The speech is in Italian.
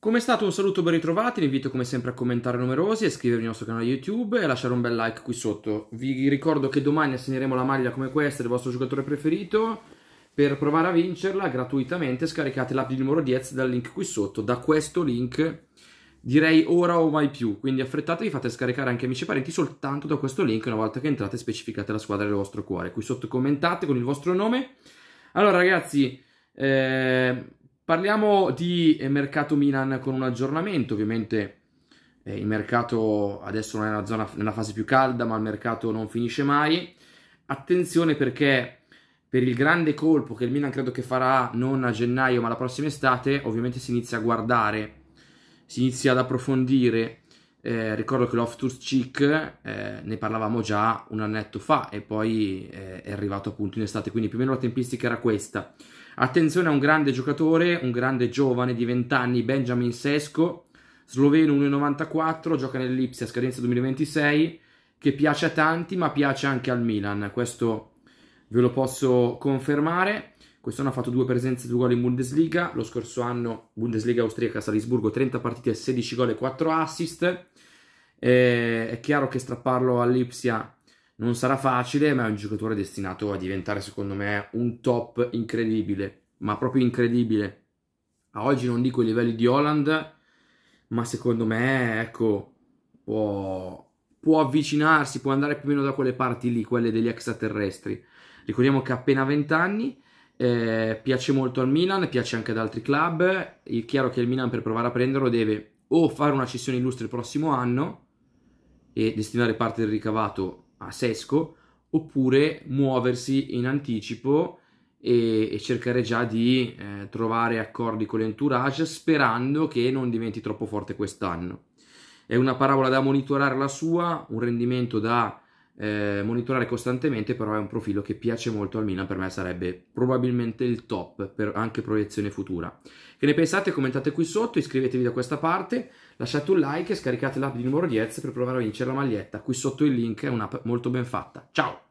Come è stato un saluto ben ritrovati, vi invito come sempre a commentare numerosi, a iscrivervi al nostro canale YouTube e a lasciare un bel like qui sotto. Vi ricordo che domani assegneremo la maglia come questa del vostro giocatore preferito. Per provare a vincerla gratuitamente scaricate l'app di numero 10 dal link qui sotto, da questo link direi ora o mai più, quindi affrettatevi, fate scaricare anche amici e parenti soltanto da questo link una volta che entrate specificate la squadra del vostro cuore. Qui sotto commentate con il vostro nome. Allora ragazzi... Eh Parliamo di eh, mercato Milan con un aggiornamento, ovviamente eh, il mercato adesso non è nella, zona, nella fase più calda, ma il mercato non finisce mai. Attenzione perché per il grande colpo che il Milan credo che farà non a gennaio ma la prossima estate, ovviamente si inizia a guardare, si inizia ad approfondire eh, ricordo che l'Oftus Cheek eh, ne parlavamo già un annetto fa e poi eh, è arrivato appunto in estate, quindi più o meno la tempistica era questa. Attenzione a un grande giocatore, un grande giovane di 20 anni, Benjamin Sesco, sloveno 1,94, gioca nell'Ipsia a scadenza 2026, che piace a tanti ma piace anche al Milan, questo ve lo posso confermare. Quest'anno ha fatto due presenze e due gol in Bundesliga. Lo scorso anno Bundesliga austriaca Salisburgo 30 partite, 16 gol e 4 assist. Eh, è chiaro che strapparlo all'Ipsia non sarà facile, ma è un giocatore destinato a diventare, secondo me, un top incredibile, ma proprio incredibile. A oggi non dico i livelli di Holland, ma secondo me, ecco, può, può avvicinarsi, può andare più o meno da quelle parti lì, quelle degli extraterrestri. Ricordiamo che ha appena 20 anni eh, piace molto al Milan, piace anche ad altri club. È chiaro che il Milan per provare a prenderlo deve o fare una cessione illustre il prossimo anno e destinare parte del ricavato a Sesco, oppure muoversi in anticipo e, e cercare già di eh, trovare accordi con l'entourage sperando che non diventi troppo forte quest'anno. È una parabola da monitorare la sua, un rendimento da eh, monitorare costantemente, però è un profilo che piace molto al Milan, per me sarebbe probabilmente il top per anche proiezione futura. Che ne pensate? Commentate qui sotto, iscrivetevi da questa parte, lasciate un like e scaricate l'app di numero 10 per provare a vincere la maglietta. Qui sotto il link è un'app molto ben fatta. Ciao!